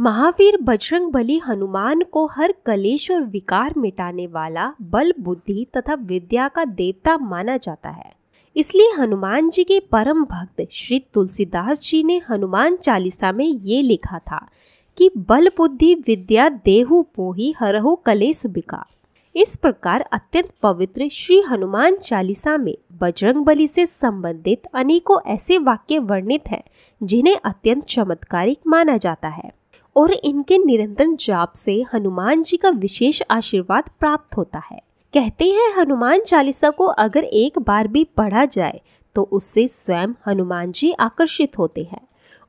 महावीर बजरंग बली हनुमान को हर कलेश और विकार मिटाने वाला बल बुद्धि तथा विद्या का देवता माना जाता है इसलिए हनुमान जी के परम भक्त श्री तुलसीदास जी ने हनुमान चालीसा में ये लिखा था कि बल बुद्धि विद्या देहु पोही हरहु कलेश बिका इस प्रकार अत्यंत पवित्र श्री हनुमान चालीसा में बजरंग बली से संबंधित अनेकों ऐसे वाक्य वर्णित हैं जिन्हें अत्यंत चमत्कारिक माना जाता है और इनके निरंतर जाप से हनुमान जी का विशेष आशीर्वाद प्राप्त होता है कहते हैं हनुमान चालीसा को अगर एक बार भी पढ़ा जाए तो उससे स्वयं हनुमान जी आकर्षित होते हैं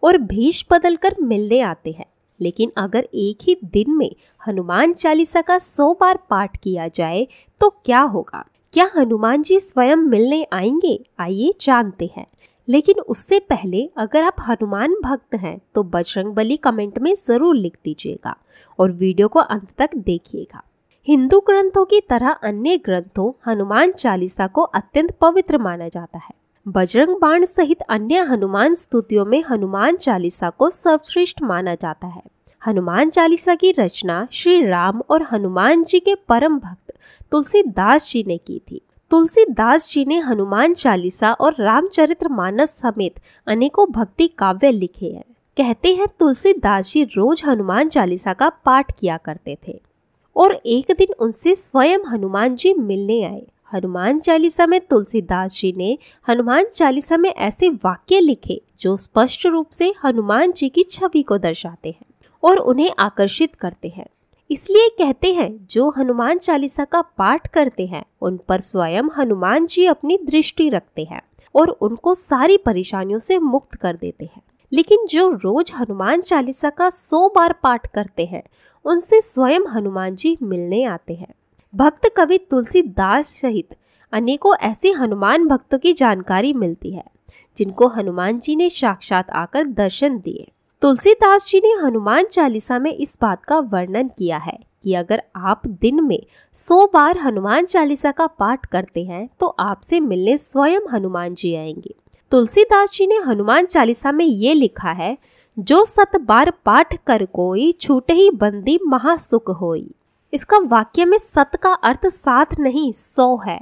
और भेष बदल कर मिलने आते हैं लेकिन अगर एक ही दिन में हनुमान चालीसा का सौ बार पाठ किया जाए तो क्या होगा क्या हनुमान जी स्वयं मिलने आएंगे आइए जानते हैं लेकिन उससे पहले अगर आप हनुमान भक्त हैं तो बजरंग बली कमेंट में ज़रूर लिख दीजिएगा और वीडियो को अंत तक देखिएगा हिंदू ग्रंथों की तरह अन्य ग्रंथों हनुमान चालीसा को अत्यंत पवित्र माना जाता है बजरंग बाण सहित अन्य हनुमान स्तुतियों में हनुमान चालीसा को सर्वश्रेष्ठ माना जाता है हनुमान चालीसा की रचना श्री राम और हनुमान जी के परम भक्त तुलसीदास जी ने की थी तुलसीदास जी ने हनुमान चालीसा और रामचरित्र मानस समेत अनेकों भक्ति काव्य लिखे हैं कहते हैं तुलसीदास जी रोज हनुमान चालीसा का पाठ किया करते थे और एक दिन उनसे स्वयं हनुमान जी मिलने आए हनुमान चालीसा में तुलसीदास जी ने हनुमान चालीसा में ऐसे वाक्य लिखे जो स्पष्ट रूप से हनुमान जी की छवि को दर्शाते हैं और उन्हें आकर्षित करते हैं इसलिए कहते हैं जो हनुमान चालीसा का पाठ करते हैं उन पर स्वयं हनुमान जी अपनी दृष्टि रखते हैं और उनको सारी परेशानियों से मुक्त कर देते हैं लेकिन जो रोज हनुमान चालीसा का सौ बार पाठ करते हैं उनसे स्वयं हनुमान जी मिलने आते हैं भक्त कवि तुलसीदास सहित अनेकों ऐसे हनुमान भक्तों की जानकारी मिलती है जिनको हनुमान जी ने साक्षात आकर दर्शन दिए तुलसीदास जी ने हनुमान चालीसा में इस बात का वर्णन किया है कि अगर आप दिन में सौ बार हनुमान चालीसा का पाठ करते हैं तो आपसे मिलने स्वयं हनुमान जी आएंगे तुलसीदास जी ने हनुमान चालीसा में ये लिखा है जो सत बार पाठ कर कोई छूट ही बंदी महासुख होई इसका वाक्य में सत का अर्थ साथ नहीं सौ है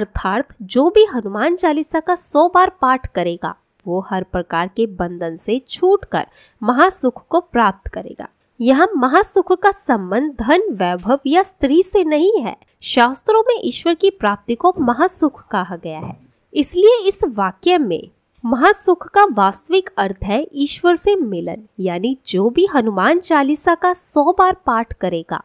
अर्थात जो भी हनुमान चालीसा का सौ बार पाठ करेगा वो हर प्रकार के बंधन से छूट कर महासुख को प्राप्त करेगा यह महासुख का संबंध धन वैभव या स्त्री से नहीं है शास्त्रों में ईश्वर की प्राप्ति को महासुख कहा गया है इसलिए इस वाक्य में महासुख का वास्तविक अर्थ है ईश्वर से मिलन यानी जो भी हनुमान चालीसा का सौ बार पाठ करेगा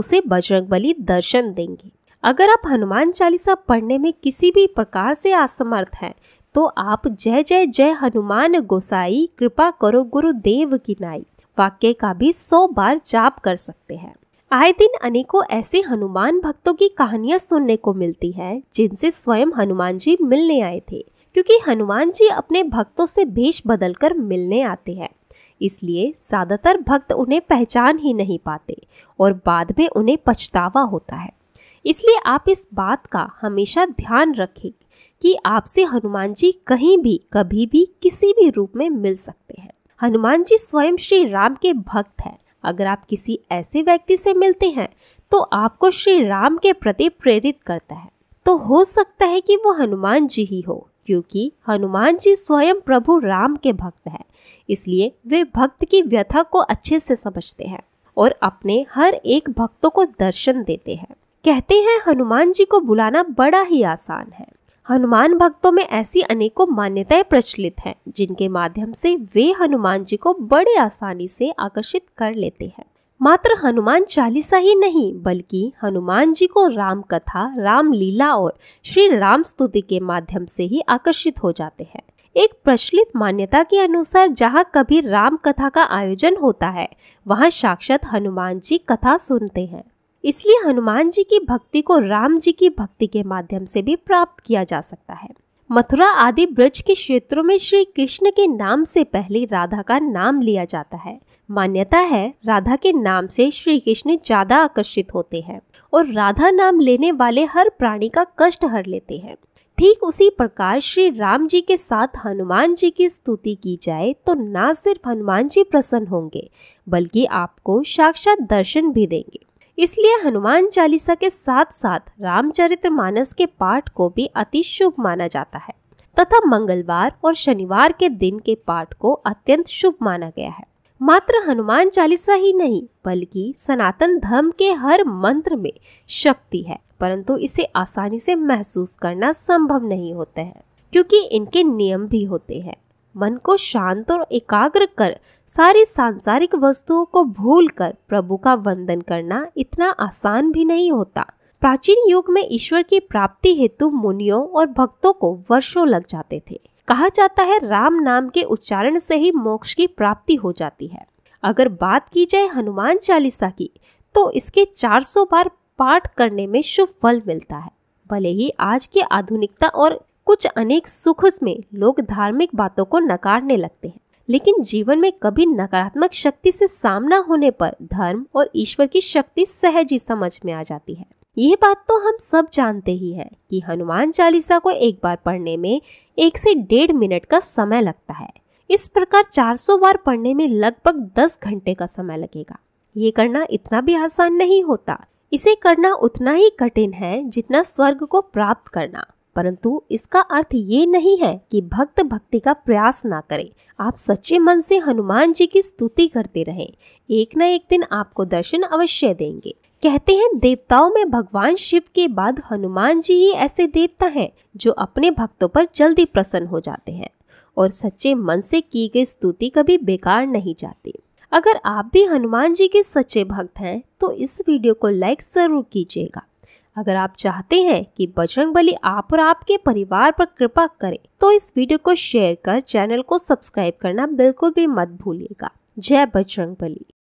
उसे बजरंग बली दर्शन देंगे अगर आप हनुमान चालीसा पढ़ने में किसी भी प्रकार से असमर्थ हैं तो आप जय जय जय हनुमान गोसाई कृपा करो गुरुदेव की नाई वाक्य का भी सौ बार जाप कर सकते हैं आए दिन अनेकों ऐसे हनुमान भक्तों की कहानियां सुनने को मिलती है जिनसे स्वयं हनुमान जी मिलने आए थे क्योंकि हनुमान जी अपने भक्तों से भेष बदल कर मिलने आते हैं इसलिए ज़्यादातर भक्त उन्हें पहचान ही नहीं पाते और बाद में उन्हें पछतावा होता है इसलिए आप इस बात का हमेशा ध्यान रखें कि आपसे हनुमान जी कहीं भी कभी भी किसी भी रूप में मिल सकते हैं हनुमान जी स्वयं श्री राम के भक्त हैं अगर आप किसी ऐसे व्यक्ति से मिलते हैं तो आपको श्री राम के प्रति प्रेरित करता है तो हो सकता है कि वो हनुमान जी ही हो क्योंकि हनुमान जी स्वयं प्रभु राम के भक्त हैं इसलिए वे भक्त की व्यथा को अच्छे से समझते हैं और अपने हर एक भक्तों को दर्शन देते हैं कहते हैं हनुमान जी को बुलाना बड़ा ही आसान है हनुमान भक्तों में ऐसी अनेकों मान्यताएं प्रचलित हैं जिनके माध्यम से वे हनुमान जी को बड़े आसानी से आकर्षित कर लेते हैं मात्र हनुमान चालीसा ही नहीं बल्कि हनुमान जी को राम कथा रामलीला और श्री राम स्तुति के माध्यम से ही आकर्षित हो जाते हैं एक प्रचलित मान्यता के अनुसार जहाँ कभी राम कथा का आयोजन होता है वहाँ साक्षात हनुमान जी कथा सुनते हैं इसलिए हनुमान जी की भक्ति को राम जी की भक्ति के माध्यम से भी प्राप्त किया जा सकता है मथुरा आदि ब्रज के क्षेत्रों में श्री कृष्ण के नाम से पहले राधा का नाम लिया जाता है मान्यता है राधा के नाम से श्री कृष्ण ज्यादा आकर्षित होते हैं और राधा नाम लेने वाले हर प्राणी का कष्ट हर लेते हैं ठीक उसी प्रकार श्री राम जी के साथ हनुमान जी की स्तुति की जाए तो ना सिर्फ हनुमान जी प्रसन्न होंगे बल्कि आपको साक्षात दर्शन भी देंगे इसलिए हनुमान चालीसा के साथ साथ मानस के पाठ को भी अति शुभ माना जाता है तथा मंगलवार और शनिवार के दिन के पाठ को अत्यंत शुभ माना गया है मात्र हनुमान चालीसा ही नहीं बल्कि सनातन धर्म के हर मंत्र में शक्ति है परंतु इसे आसानी से महसूस करना संभव नहीं होता है क्योंकि इनके नियम भी होते हैं मन को शांत और एकाग्र कर सारी सांसारिक वस्तुओं को भूलकर प्रभु का वंदन करना इतना आसान भी नहीं होता प्राचीन युग में ईश्वर की प्राप्ति हेतु मुनियों और भक्तों को वर्षों लग जाते थे कहा जाता है राम नाम के उच्चारण से ही मोक्ष की प्राप्ति हो जाती है अगर बात की जाए हनुमान चालीसा की तो इसके 400 बार पाठ करने में शुभ फल मिलता है भले ही आज की आधुनिकता और कुछ अनेक सुख में लोग धार्मिक बातों को नकारने लगते हैं लेकिन जीवन में कभी नकारात्मक शक्ति से सामना होने पर धर्म और ईश्वर की शक्ति सहज ही समझ में आ जाती है ये बात तो हम सब जानते ही हैं कि हनुमान चालीसा को एक बार पढ़ने में एक से डेढ़ मिनट का समय लगता है इस प्रकार 400 बार पढ़ने में लगभग 10 घंटे का समय लगेगा ये करना इतना भी आसान नहीं होता इसे करना उतना ही कठिन है जितना स्वर्ग को प्राप्त करना परंतु इसका अर्थ ये नहीं है कि भक्त भक्ति का प्रयास ना करें आप सच्चे मन से हनुमान जी की स्तुति करते रहें एक न एक दिन आपको दर्शन अवश्य देंगे कहते हैं देवताओं में भगवान शिव के बाद हनुमान जी ही ऐसे देवता हैं जो अपने भक्तों पर जल्दी प्रसन्न हो जाते हैं और सच्चे मन से की गई स्तुति कभी बेकार नहीं जाती अगर आप भी हनुमान जी के सच्चे भक्त हैं तो इस वीडियो को लाइक ज़रूर कीजिएगा अगर आप चाहते हैं कि बजरंग बली आप और आपके परिवार पर कृपा करे तो इस वीडियो को शेयर कर चैनल को सब्सक्राइब करना बिल्कुल भी मत भूलिएगा जय बजरंग बली